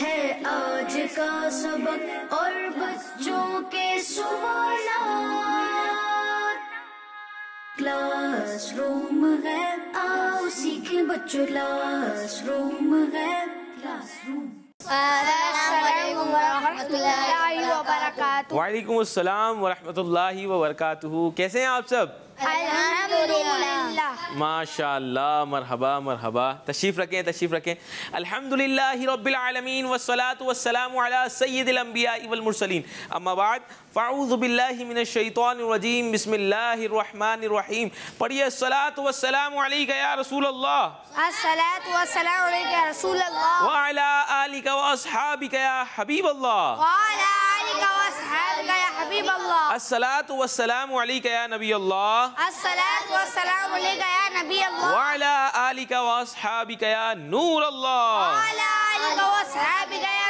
है आज का सबक और बच्चों के सवाल क्लासरूम है आओ सीखे बच्चों क्लासरूम है क्लासरूम वालेकुम अस्सलाम वरहमतुल्लाहि वबरकातुहू कैसे हैं आप सब माशाल्लाह मरहबा मरहबा तशरीफ़ रखें तशरीफ़ रखें अल्हम्दुलिल्लाहि रब्बिल आलमीन वस्सलातु वस्सलामु अला सय्यदिल अंबिया वल मुरसलीन अम्मा बाद फ़ाऊज़ु बिल्लाहि मिनश शैतानिर रजीम बिस्मिल्लाहिर रहमानिर रहीम पढ़िए सलातु वस्सलामु अलैका या रसूल अल्लाह अस्सलातु वस्सलामु अलैका या रसूल अल्लाह व अला آلك وأصحابك يا حبيب الله وعلى آلك وأصحابك يا حبيب الله الصلاة والسلام عليك يا نبي الله الصلاة والسلام عليك يا نبي الله وعلى آلك وأصحابك يا نور الله وعلى آلك وأصحابك يا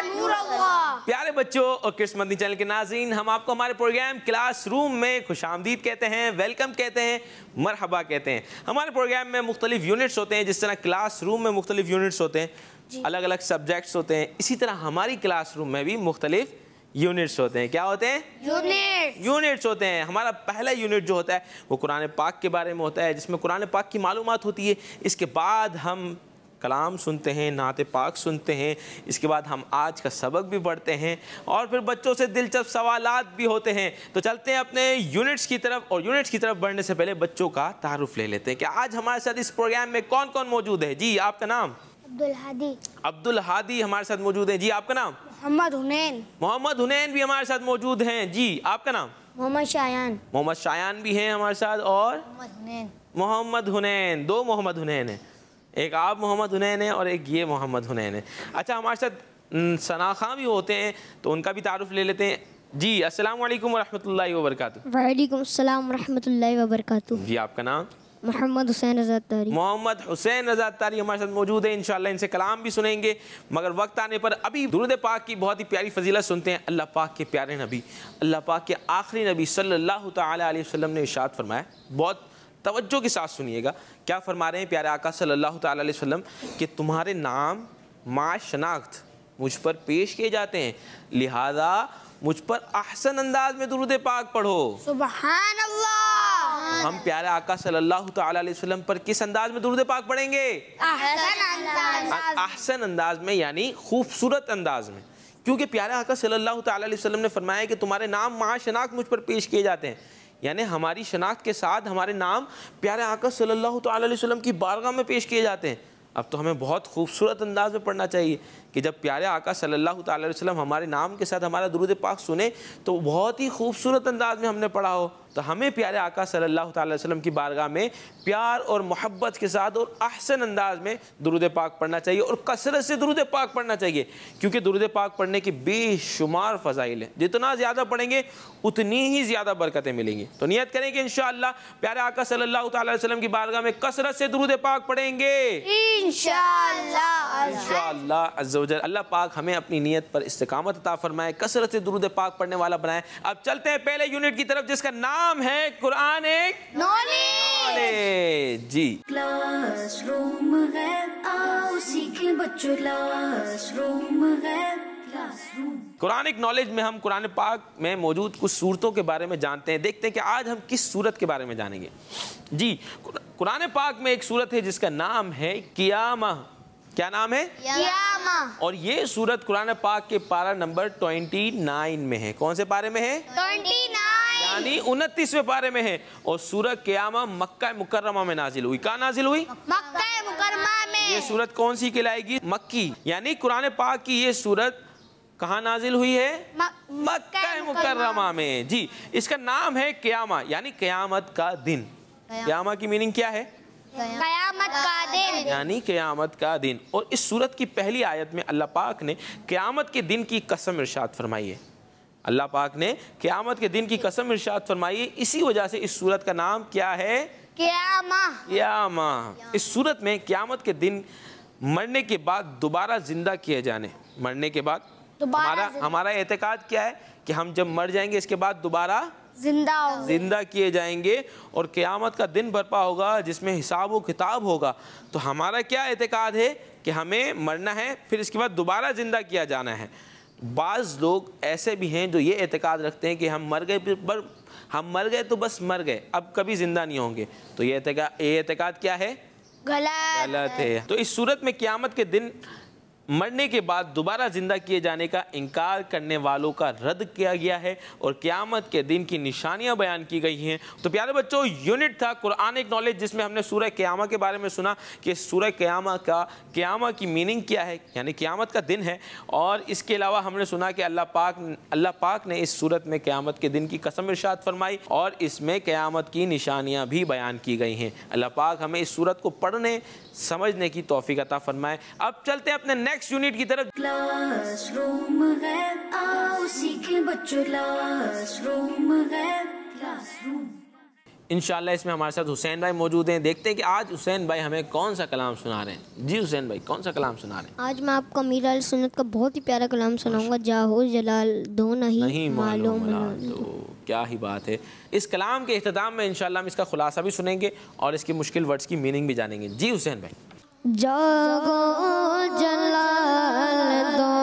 प्यारे बच्चों और किस्मती चैनल के नाजीन हम आपको हमारे प्रोग्राम क्लास रूम में खुश आमदीद कहते हैं वेलकम कहते हैं मरहबा कहते हैं हमारे प्रोग्राम में मुख्तलिफ यूनिट्स होते हैं जिस तरह क्लास रूम में मुख्तलिफ यूनिट्स होते हैं अलग अलग सब्जेक्ट्स होते हैं इसी तरह हमारी क्लासरूम में भी मुख्तलिफ यूनिट्स होते हैं क्या होते हैं यूनिट्स यूनिट्स होते हैं हमारा पहला यूनिट जो होता है वो कुरान पाक के बारे में होता है जिसमें कुरान पाक की मालूम होती है इसके बाद हम कलाम सुनते हैं नात पाक सुनते हैं इसके बाद हम आज का सबक भी पढ़ते हैं और फिर बच्चों से दिलचस्प सवाल भी होते हैं तो चलते हैं अपने यूनिट्स की तरफ और यूनिट्स की तरफ बढ़ने से पहले बच्चों का तारुफ ले लेते हैं कि आज हमारे साथ इस प्रोग्राम में कौन कौन मौजूद है जी आपका नाम अब्दुल हादी अब्दुल हादी हमारे साथ मौजूद हैं जी आपका नाम मोहम्मद हुनैन मोहम्मद हुनैन भी हमारे साथ मौजूद हैं जी आपका नाम मोहम्मद शायान मोहम्मद शायान भी हैं हमारे साथ और मोहम्मद हुनैन दो मोहम्मद हुनैन है एक आप मोहम्मद हुनैन है और एक ये मोहम्मद हुनैन है अच्छा हमारे साथ सना खां भी होते हैं तो उनका भी तारुफ ले लेते हैं जी अस्सलाम वालेकुम वरहमतुल्लाहि वबरकातुहू वालेकुम अस्सलाम जी आपका नाम मोहम्मद हुसैन रजा तारी मोहम्मद हुसैन रजा तारी हमारे साथ मौजूद है इंशाल्लाह इनसे कलाम भी सुनेंगे मगर वक्त आने पर अभी दुरुद पाक की बहुत ही प्यारी फजीला सुनते हैं अल्लाह पाक के प्यारे नबी अल्लाह पाक के आखिरी नबी सल्लल्लाहु अलैहि वसल्लम ने इशाद फरमाया बहुत तवज्जो के साथ सुनिएगा क्या फरमा रहे हैं प्यारे आका सल्लल्लाहु अलैहि वसल्लम कि तुम्हारे नाम माँ शनाख्त मुझ पर पेश किए जाते हैं लिहाजा मुझ पर अहसन अंदाज में दुरुद पाक पढ़ो सुबहान अल्लाह हम प्यारे आका सल्लल्लाहु अलैहि वसल्लम पर किस अंदाज में दुरुद पाक पढ़ेंगे अहसन अंदाज में यानी खूबसूरत अंदाज में क्योंकि प्यारे आका सल्लल्लाहु अलैहि वसल्लम ने फरमाया कि तुम्हारे नाम महा शनाख्त मुझ पर पेश किए जाते हैं यानी हमारी शनाख्त के साथ हमारे नाम प्यारे आका सल्लल्लाहु अलैहि वसल्लम की बारगाह में पेश किए जाते हैं अब तो हमें बहुत खूबसूरत अंदाज में पढ़ना चाहिए कि जब प्यारे आका सल्लल्लाहु अलैहि वसल्लम हमारे नाम के साथ हमारा दुरुद पाक सुने तो बहुत ही खूबसूरत अंदाज में हमने पढ़ा हो तो हमें प्यारे आका सल्लल्लाहु अलैहि वसल्लम की बारगाह में प्यार और मोहब्बत के साथ और अहसन अंदाज में दुरुद पाक पढ़ना चाहिए और कसरत से दुरुद पाक पढ़ना चाहिए क्योंकि दुरुद पाक पढ़ने की बेशुमार फ़जाइल है जितना ज़्यादा पढ़ेंगे उतनी ही ज़्यादा बरकतें मिलेंगी तो नियत करें कि इन प्यारे आका सल्लल्लाहु अलैहि वसल्लम की बारगाह में कसरत से दुरुद पाक पढ़ेंगे इन वजल अल्लाह पाक हमें अपनी नीयत पर इस्तकामत अता फरमाए कसरत से दुरुद पाक पढ़ने वाला बनाए अब चलते हैं पहले यूनिट की तरफ जिसका नाम है कुरान एक जी कुरानिक नॉलेज में हम कुरान पाक में मौजूद कुछ सूरतों के बारे में जानते हैं देखते हैं कि आज हम किस सूरत के बारे में जानेंगे जी कुरान पाक में एक सूरत है जिसका नाम है कियामा क्या नाम है यामा और ये सूरत कुरान पाक के पारा नंबर 29 में है कौन से पारे में है 29 यानी उनतीसवे पारे में है और सूरत क्यामा मक्का मुकर्रमा में नाजिल हुई कहा नाजिल हुई मक्का मुकर्रमा में ये सूरत कौन सी कहलाएगी मक्की यानी कुरान पाक की ये सूरत कहाँ नाजिल हुई है मक्का मुकर्रमा में जी इसका नाम है क्यामा यानी क्यामत का दिन क्यामा की मीनिंग क्या है कयामत का दिन यानी कयामत का दिन और इस सूरत की पहली आयत में अल्लाह पाक ने कयामत के दिन की कसम इरशाद फरमाई है अल्लाह पाक ने क़यामत के दिन की कसम इरशाद फरमाई है इसी वजह से इस सूरत का नाम क्या है क्यामा क्यामा इस सूरत में क्यामत के दिन मरने के बाद दोबारा ज़िंदा किए जाने मरने के बाद हमारा हमारा क्या है कि हम जब मर जाएंगे इसके बाद दोबारा जिंदा जिंदा किए जाएंगे और क़यामत का दिन बरपा होगा जिसमें हिसाब व किताब होगा तो हमारा क्या एतकाद है कि हमें मरना है फिर इसके बाद दोबारा ज़िंदा किया जाना है बाज़ लोग ऐसे भी हैं जो ये एतकाद रखते हैं कि हम मर गए पर हम मर गए तो बस मर गए अब कभी ज़िंदा नहीं होंगे तो ये एतका ये एतकाद क्या है गलत गलत है तो इस सूरत में क़्यामत के दिन मरने के बाद दोबारा ज़िंदा किए जाने का इनकार करने वालों का रद्द किया गया है और क़्यामत के दिन की निशानियाँ बयान की गई हैं तो प्यारे बच्चों यूनिट था कुरान एक नॉलेज जिसमें हमने सूर्य क़्यामा के बारे में सुना कि सूर्य क़्यामा का क़्यामा की मीनिंग क्या है यानी क़्यामत का दिन है और इसके अलावा हमने सुना कि अल्लाह पाक अल्लाह पाक ने इस सूरत में क़्यामत के दिन की कसम इर्शाद फरमाई और इसमें क़्यामत की निशानियाँ भी बयान की गई हैं अल्लाह पाक हमें इस सूरत को पढ़ने समझने की तोहफी अता फरमाए अब चलते हैं अपने नेक्स्ट यूनिट की तरफ क्लास है आओ बच्चों है इनशाला इसमें हमारे साथ हुसैन भाई मौजूद हैं देखते हैं कि आज हुसैन भाई हमें कौन सा कलाम सुना रहे हैं जी हुसैन भाई कौन सा कलाम सुना रहे हैं आज मैं आपको अल सुन्नत का बहुत ही प्यारा कलाम सुनाऊंगा जाहो जलाल दो नहीं, नहीं मालूम मालूम क्या ही बात है इस कलाम के अख्ताम में इनशाला हम इसका खुलासा भी सुनेंगे और इसकी मुश्किल वर्ड्स की मीनिंग भी जानेंगे जी हुसैन भाई जागो जला दो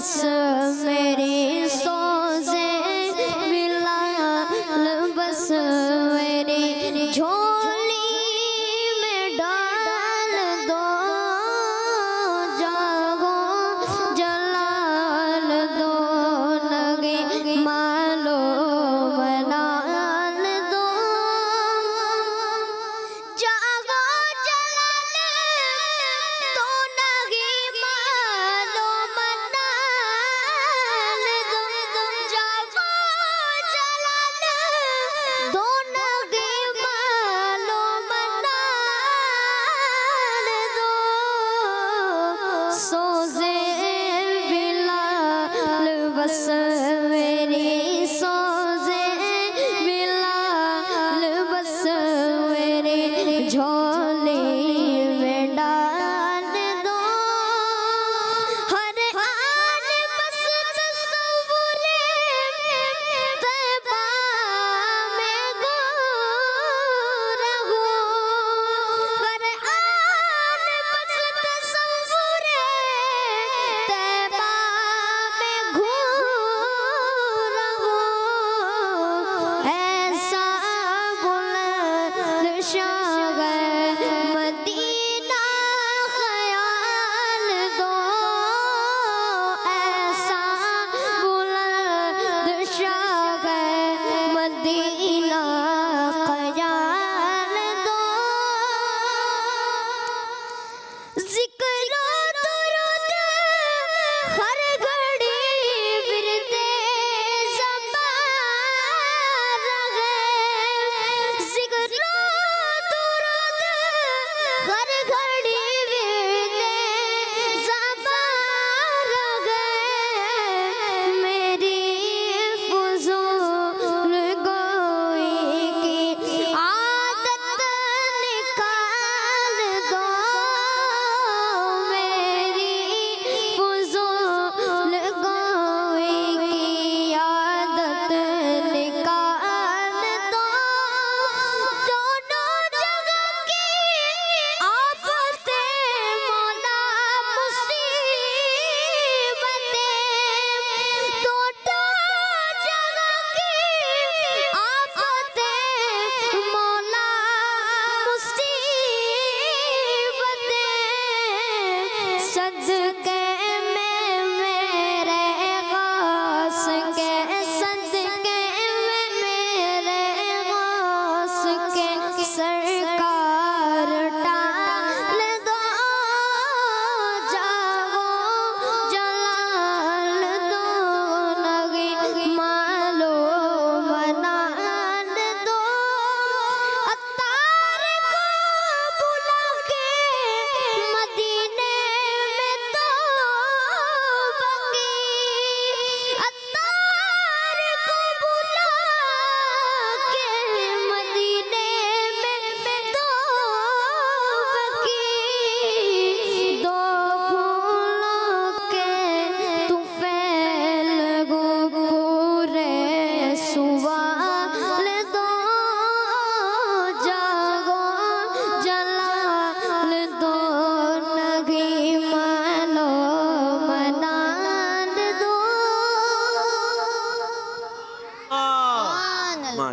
submitting.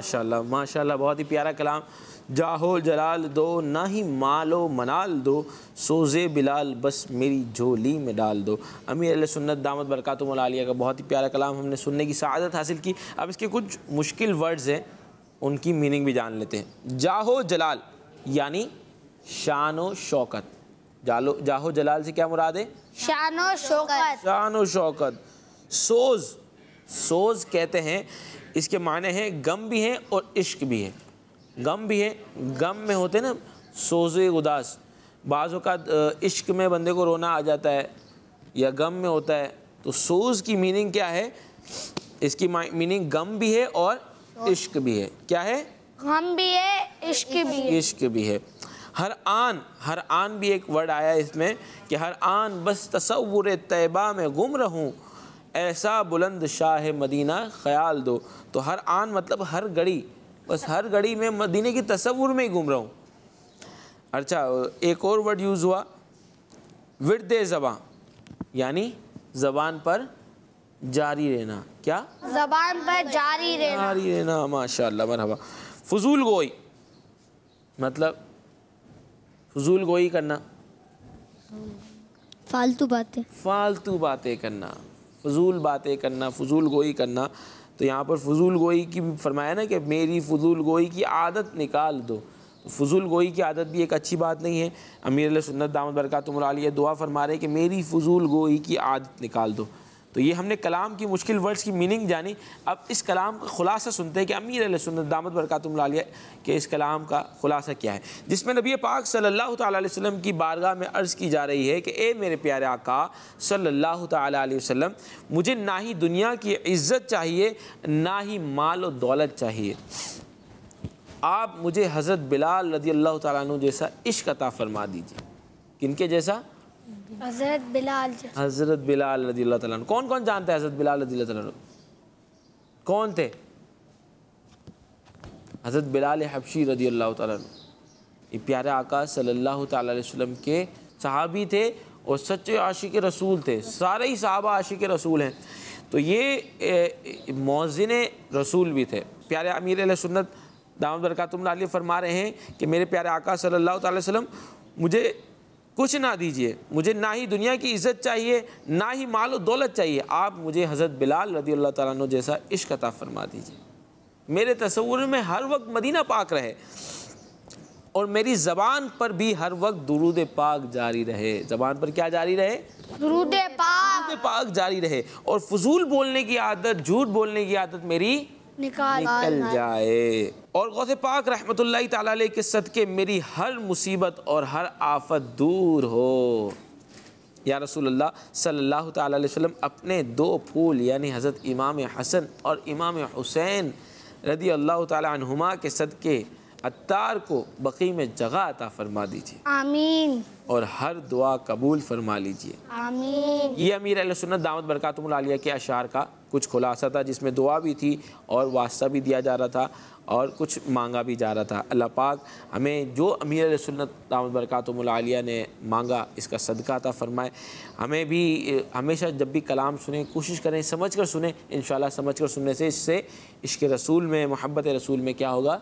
माशाल्लाह माशाल्लाह बहुत ही प्यारा कलाम जाहो जलाल दो ना ही मालो मनाल दो सोज़े बिलाल बस मेरी झोली में डाल दो अमीर सुन्नत दामद बरकतमलिया का बहुत ही प्यारा कलाम हमने सुनने की शहादत हासिल की अब इसके कुछ मुश्किल वर्ड्स हैं उनकी मीनिंग भी जान लेते हैं जाहो जलाल यानी शान शौकत जालो जाहो जलाल से क्या मुराद है शान शौकत शान शौकत सोज़ सोज़ कहते हैं इसके माने हैं गम भी हैं और इश्क भी है गम भी है गम में होते ना सोज़ उदास बाज़ों का इश्क में बंदे को रोना आ जाता है या गम में होता है तो सोज़ की मीनिंग क्या है इसकी मीनिंग गम भी है और इश्क भी है क्या है गम भी है इश्क भी है इश्क भी है हर आन हर आन भी एक वर्ड आया इसमें कि हर आन बस तस्वुर तयबा में गुम रहूँ ऐसा बुलंद शाह मदीना ख्याल दो तो हर आन मतलब हर घड़ी बस हर घड़ी में मदीने की तस्वुर में ही घूम रहा हूँ अच्छा एक और वर्ड यूज़ हुआ विरद ज़बाँ यानी ज़बान पर जारी रहना क्या ज़बान पर जारी रहना जारी रहना माशाल्लाह मरहबा फजूल गोई मतलब फजूल गोई करना फालतू बातें फालतू बातें करना फजूल बातें करना फजूल गोई करना तो यहाँ पर फजूल गोई की भी फरमाया ना कि मेरी फजूल गोई की आदत निकाल दो फजूल गोई की आदत भी एक अच्छी बात नहीं है अमीर सुन्नत दामद बरकत दुआ फरमा रहे कि मेरी फजूल गोई की आदत निकाल दो तो ये हमने कलाम की मुश्किल वर्ड्स की मीनिंग जानी अब इस कलाम का खुलासा सुनते हैं कि अमीर सुन दामद बरकातुम लालिया के इस कलाम का खुलासा क्या है जिसमें नबी पाक सल्लल्लाहु अलैहि वसल्लम की बारगाह में अर्ज़ की जा रही है कि ए मेरे प्यारे आका सल्लल्लाहु अलैहि वसल्लम मुझे ना ही दुनिया की इज़्ज़त चाहिए ना ही माल और दौलत चाहिए आप मुझे हज़रत बिलाल रदी अल्लाह तु जैसा इश्क अता फरमा दीजिए किन के जैसा हजरत बिलाल हजरत बिलाल रजील कौन कौन जानते हैं हजरत बिलाल रजील अल्लाह कौन थे हजरत बिलाल हबशी रजी अल्लाह ये प्यारे आका सल्लल्लाहु अलैहि वसल्लम के सहाबी थे और सच्चे आशिक रसूल थे सारे ही साहबा आशिक रसूल हैं तो ये मौजिन रसूल भी थे प्यारे अमीर सुन्नत दामद बरकातुम फरमा रहे हैं कि मेरे प्यारे आका सल्ला वसलम मुझे कुछ ना दीजिए मुझे ना ही दुनिया की इज्जत चाहिए ना ही माल और दौलत चाहिए आप मुझे हज़रत बिलाल रदी अल्लाह तारा जैसा इश्क अता फरमा दीजिए मेरे तस्वुर में हर वक्त मदीना पाक रहे और मेरी ज़बान पर भी हर वक्त दुरूद पाक जारी रहे ज़बान पर क्या जारी रहे दुरूद पाक पाक जारी रहे और फजूल बोलने की आदत झूठ बोलने की आदत मेरी निकाल, निकल जाए और गौस पाक रहमत ताली के सदक़े मेरी हर मुसीबत और हर आफत दूर हो या रसूलुल्लाह सल्लल्लाहु अलैहि वसल्लम अपने दो फूल यानी हज़रत इमाम हसन और इमाम हुसैन रदी अल्लाह तुमा के सदक़े अत्तार को बकी में जगह अता फरमा दीजिए आमीन और हर दुआ कबूल फरमा लीजिए ये अमीर अलसन्नत दामद बरकतमालिया के अशार का कुछ खुलासा था जिसमें दुआ भी थी और वास्ता भी दिया जा रहा था और कुछ मांगा भी जा रहा था अल्लाह पाक हमें जो अमीर सुन्नत दामद बरकतमालिया ने मांगा इसका सदका था फरमाए हमें भी हमेशा जब भी कलाम सुने कोशिश करें समझ कर सुने इन समझ कर सुनने से इससे इश्क रसूल में मोहब्बत रसूल में क्या होगा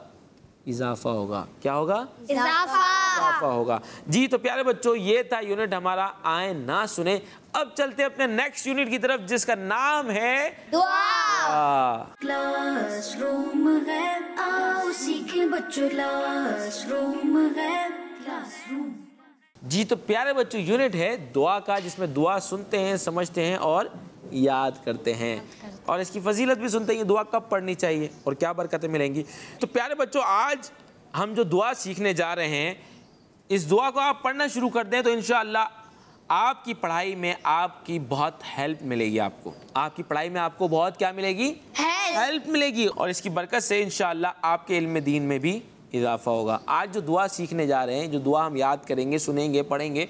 इजाफ़ा होगा क्या होगा इजाफा इजाफा होगा जी तो प्यारे बच्चों ये था यूनिट हमारा आए ना सुने अब चलते अपने नेक्स्ट यूनिट की तरफ जिसका नाम है क्लासरूम है आओ सीखे बच्चों क्लासरूम है क्लासरूम जी तो प्यारे बच्चों यूनिट है दुआ का जिसमें दुआ सुनते हैं समझते हैं और याद करते हैं और इसकी फजीलत भी सुनते हैं दुआ कब पढ़नी चाहिए और क्या बरकतें मिलेंगी तो प्यारे बच्चों आज हम जो दुआ सीखने जा रहे हैं इस दुआ को आप पढ़ना शुरू कर दें तो इन आपकी पढ़ाई में आपकी बहुत हेल्प मिलेगी आपको आपकी पढ़ाई में आपको बहुत क्या मिलेगी हेल्प, हेल्प मिलेगी और इसकी बरकत से इन आपके इल्म दीन में भी इजाफा होगा आज जो दुआ सीखने जा रहे हैं जो दुआ हम याद करेंगे सुनेंगे पढ़ेंगे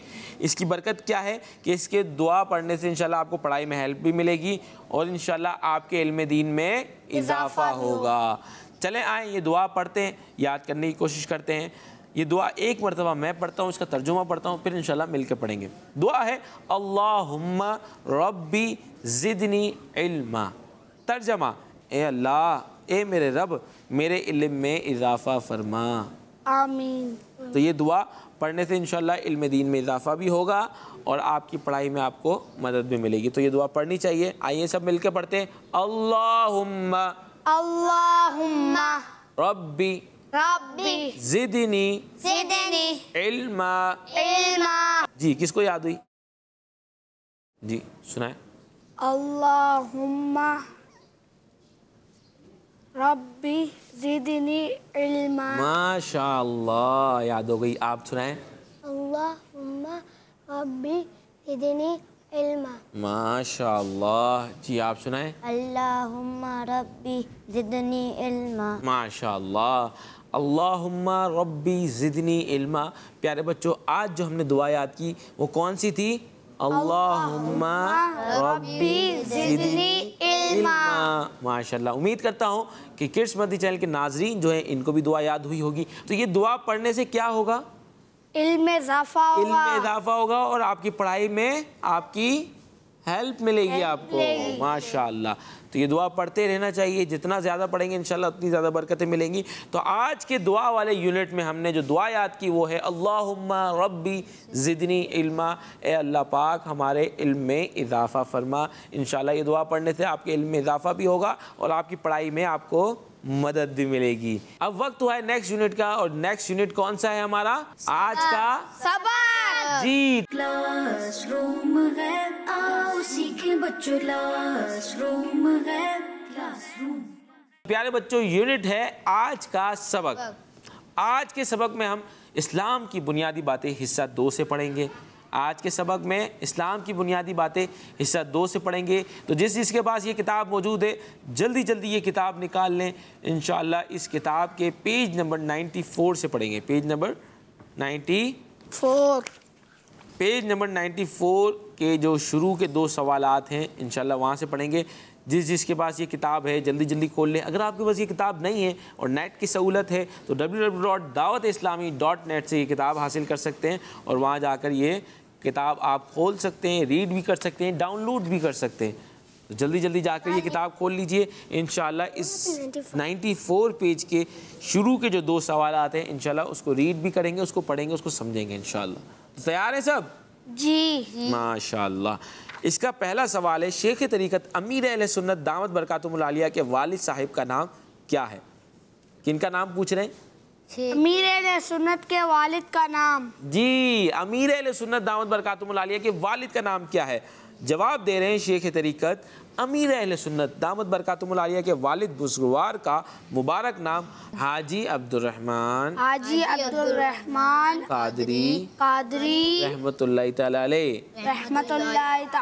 इसकी बरकत क्या है कि इसके दुआ पढ़ने से इनशाला आपको पढ़ाई में हेल्प भी मिलेगी और इंशाल्लाह आपके इल्म दीन में इजाफा होगा चले आए ये दुआ पढ़ते हैं याद करने की कोशिश करते हैं ये दुआ एक मरतबा मैं पढ़ता हूँ इसका तर्जुमा पढ़ता हूँ फिर इंशाल्लाह मिल के पढ़ेंगे दुआ है अल्लाहुम्मा रब्बी ज़िदनी इल्मा तर्जमा ए अल्लाह ए मेरे रब मेरे इल्म में इजाफ़ा फरमा आमीन तो ये दुआ पढ़ने से इनशाला इल्म दीन में इजाफ़ा भी होगा और आपकी पढ़ाई में आपको मदद भी मिलेगी तो ये दुआ पढ़नी चाहिए आइए सब मिलकर पढ़ते हैं अल्लाहुम्मा अल्लाहुम्मा रब्बी रब्बी जिदनी जिदनी इल्मा इल्मा जी किसको याद हुई जी सुनाए अल्लाहुम्मा रब्बी जिदनी इल्मा माशाल्लाह याद हो गई आप सुनाए अल्लाहुम्मा रब्बी जिदनी माशाल्लाह जी आप सुनाए अल्लाहुम्मा रब्बी जिदनी इल्मा माशाल्लाह अल्लाहुम्मा रब्बी ज़िदनी इल्मा प्यारे बच्चों आज जो हमने दुआ याद की वो कौन सी थी अल्लाहुम्मा रब्बी ज़िदनी इल्मा माशाल्लाह उम्मीद करता हूँ कि किड्स मदी चैनल के नाजरीन जो है इनको भी दुआ याद हुई होगी तो ये दुआ पढ़ने से क्या होगा इल्म इजाफा होगा इल्म इजाफा होगा और आपकी पढ़ाई में आपकी हेल्प मिलेगी आपको माशाल्लाह तो ये दुआ पढ़ते रहना चाहिए जितना ज़्यादा पढ़ेंगे इन उतनी ज़्यादा बरकतें मिलेंगी तो आज के दुआ वाले यूनिट में हमने जो दुआ याद की वो है अल्लाह रबी ज़िदनी इल्मा ए अल्लाह पाक हमारे इल्म में इजाफ़ा फरमा इन ये दुआ पढ़ने से आपके इल्म में इजाफ़ा भी होगा और आपकी पढ़ाई में आपको मदद भी मिलेगी अब वक्त हुआ है नेक्स्ट यूनिट का और नेक्स्ट यूनिट कौन सा है हमारा आज का सबक जी क्लासरूम है आओ बच्चों क्लासरूम है क्लासरूम प्यारे बच्चों यूनिट है आज का सबक आज के सबक में हम इस्लाम की बुनियादी बातें हिस्सा दो से पढ़ेंगे आज के सबक में इस्लाम की बुनियादी बातें हिस्सा दो से पढ़ेंगे तो जिस जिसके पास ये किताब मौजूद है जल्दी जल्दी ये किताब निकाल लें इन इस किताब के पेज नंबर 94 से पढ़ेंगे पेज नंबर 94 पेज नंबर 94 के जो शुरू के दो सवाल हैं इन वहाँ से पढ़ेंगे जिस जिसके पास ये किताब है जल्दी जल्दी खोल लें अगर आपके पास ये किताब नहीं है और नेट की सहूलत है तो डब्ल्यू डब्ल्यू डॉट दावत इस्लामी डॉट नेट से ये किताब हासिल कर सकते हैं और वहाँ जाकर ये किताब आप खोल सकते हैं रीड भी कर सकते हैं डाउनलोड भी कर सकते हैं तो जल्दी जल्दी जाकर ये किताब खोल लीजिए इन इस 94 पेज के शुरू के जो दो सवाल आते हैं इनशाला उसको रीड भी करेंगे उसको पढ़ेंगे उसको समझेंगे इन तो तैयार है सब जी माशा इसका पहला सवाल है शेख तरीक़त अमीर अल सुन्नत दामद बरकातुमलिया के वालिद साहिब का नाम क्या है का नाम पूछ रहे हैं अमीर सुन्नत के वालिद का नाम जी अमीर सुन्नत दामद बरकातुमलिया के वालिद का नाम क्या है जवाब दे रहे हैं शेख तरीक़त अमीर अहल सुन्नत दामद बरकातुमलिया के वालिद बुजगवार का मुबारक नाम हाजी अब्दुलरहमान हाजी अब्दुलरहमान कादरी कादरी रहमत रहमत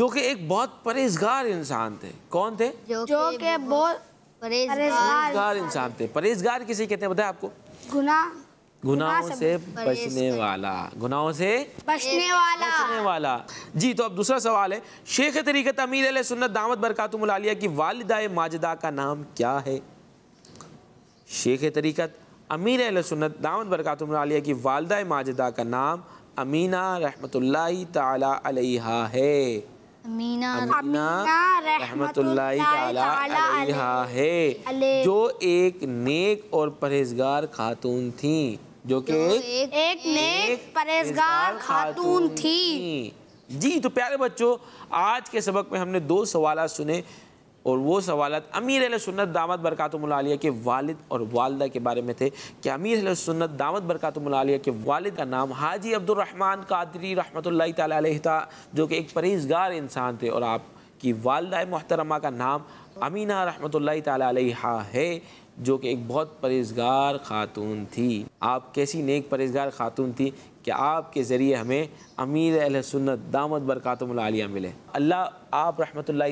जो कि एक बहुत परहेजगार इंसान थे कौन थे जो कि बहुत परहेजगार इंसान थे परहेजगार किसे कहते हैं बताए आपको गुना गुनाहों से बचने वाला गुनाहों से बचने वाला बचने वाला जी तो अब दूसरा सवाल है शेख तरीकत अमीर अल सुन्नत दामद बरकातुमलिया की वालदा माजदा का नाम क्या है शेख तरीकत अमीर अल सुन्नत दामद बरकातुमलिया की वालदा माजदा का नाम अमीना रहमतुल्लाह ताला है है जो एक नेक और परहेजगार खातून थी जो कि एक, एक नेक परहेजगार खातून थी जी तो प्यारे बच्चों आज के सबक में हमने दो सवाल सुने और वो सवालत अमीर सुन्नत दामद बरकतमिया के वालिद और वालदा के बारे में थे कि अमीर सुन्नत दामद बरकतमिया के वालिद का नाम हाजी अब्दुलरहमान कादरी रहमत ला जो कि एक परहेजगार इंसान थे और आपकी वालदा मोहतरमा का नाम अमीना रहमत ला है जो कि एक बहुत परहेजगार खातून थी आप कैसी नेक परहेजगार खातून थी कि आपके ज़रिए हमें अमीर अलसन्नत सुन्नत दामद बरक़ातमिया मिले अल्लाह आप रहमत ला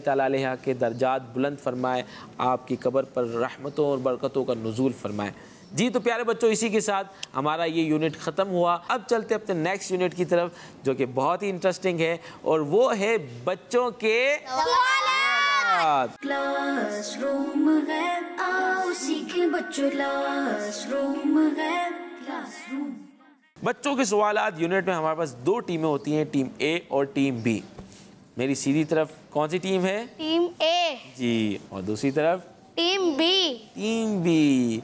के दर्जात बुलंद फरमाए आपकी कबर पर रहमतों और बरकतों का नजूल फरमाए जी तो प्यारे बच्चों इसी के साथ हमारा ये यूनिट ख़त्म हुआ अब चलते अपने नेक्स्ट यूनिट की तरफ जो कि बहुत ही इंटरेस्टिंग है और वो है बच्चों के क्लासरूम है बच्चों क्लासरूम है क्लासरूम बच्चों के सवाल यूनिट में हमारे पास दो टीमें होती हैं टीम ए और टीम बी मेरी सीधी तरफ कौन सी टीम है टीम ए जी और दूसरी तरफ टीम बी टीम बी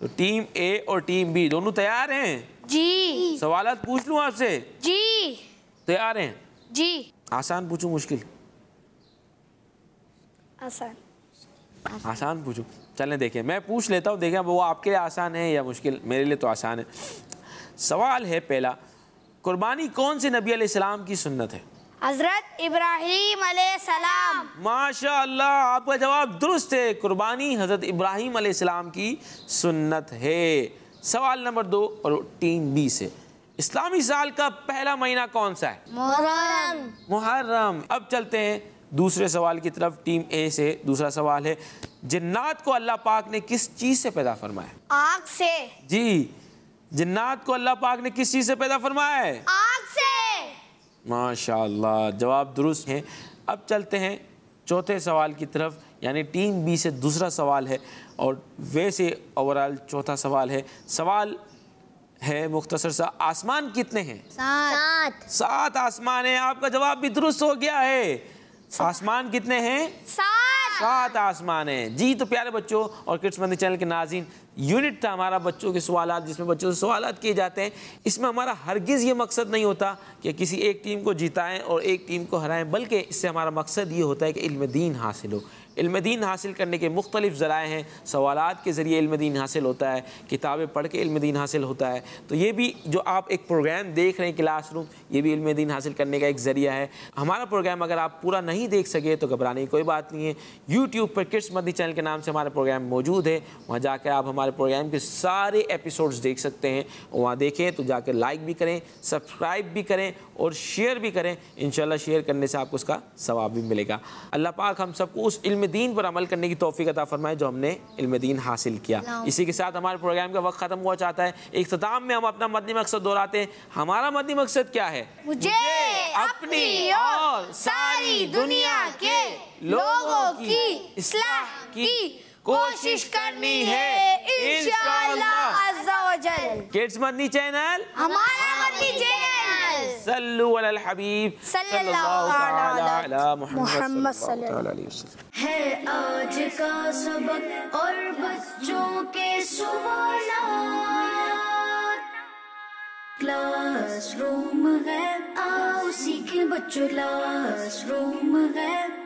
तो टीम ए और टीम बी दोनों तैयार हैं जी सवाल पूछ लू आपसे जी तैयार हैं जी आसान पूछू मुश्किल आसान आसान, पूछू चलें देखें मैं पूछ लेता हूँ देखें वो आपके लिए आसान है या मुश्किल मेरे लिए तो आसान है सवाल है पहला कुर्बानी कौन से नबी सलाम की सुन्नत है हजरत इब्राहिम सलाम माशा अल्लाह आपका जवाब दुरुस्त है कुर्बानी हजरत इब्राहिम सलाम की सुन्नत है सवाल नंबर दो और टीम बी से इस्लामी साल का पहला महीना कौन सा है मुहर्रम मुहर्रम अब चलते हैं दूसरे सवाल की तरफ टीम ए से दूसरा सवाल है जिन्नात को अल्लाह पाक ने किस चीज से पैदा फरमाया आग से जी जिन्नात को अल्लाह पाक ने किस चीज़ से पैदा फरमाया है आग से माशा जवाब दुरुस्त है अब चलते हैं चौथे सवाल की तरफ यानी टीम बी से दूसरा सवाल है और वे से ओवरऑल चौथा सवाल है सवाल है मुख्तसर सा आसमान कितने हैं सात सात आसमान है आपका जवाब भी दुरुस्त हो गया है आसमान कितने हैं सात सात आसमान है जी तो प्यारे बच्चों और किड्स मंदिर चैनल के नाजीन यूनिट था हमारा बच्चों के सवाल जिसमें बच्चों से सवाल किए जाते हैं इसमें हमारा हरगिज़ ये मकसद नहीं होता कि किसी एक टीम को जिताएं और एक टीम को हराएं बल्कि इससे हमारा मकसद ये होता है कि इल्म दीन हासिल हो इल्म दीन हासिल करने के मुख्तलिफ़ ज़राए हैं सवाल के ज़रिए इल्म दीन हासिल होता है किताबें पढ़ के इल्म दीन हासिल होता है तो ये भी जो आप एक प्रोग्राम देख रहे हैं क्लास रूम ये भी इल्म दीन हासिल करने का एक ज़रिया है हमारा प्रोग्राम अगर आप पूरा नहीं देख सके तो घबराने की कोई बात नहीं है यूट्यूब पर किड्स मदनी चैनल के नाम से हमारा प्रोग्राम मौजूद है वहाँ जाकर आप हमारे हमारे प्रोग्राम के सारे एपिसोड्स देख सकते हैं वहाँ देखें तो जाकर लाइक भी करें सब्सक्राइब भी करें और शेयर भी करें इन शेयर करने से आपको उसका सवाब भी मिलेगा अल्लाह पाक हम सबको उस इल्म दीन पर अमल करने की तोफ़ी अता फरमाए जो हमने इल्म दीन हासिल किया इसी के साथ हमारे प्रोग्राम का वक्त ख़त्म हुआ चाहता है इख्ताम में हम अपना मदनी मकसद दोहराते हैं हमारा मदनी मकसद क्या है मुझे, अपनी और सारी दुनिया के लोगों की इस्लाह की, की कोशिश करनी है किड्स मदनी चैनल हमारा मदनी चैनल अलल हबीब सल्लल्लाहु मोहम्मद है आज का सबक और बच्चों के क्लासरूम है आओ सीखे बच्चों क्लासरूम है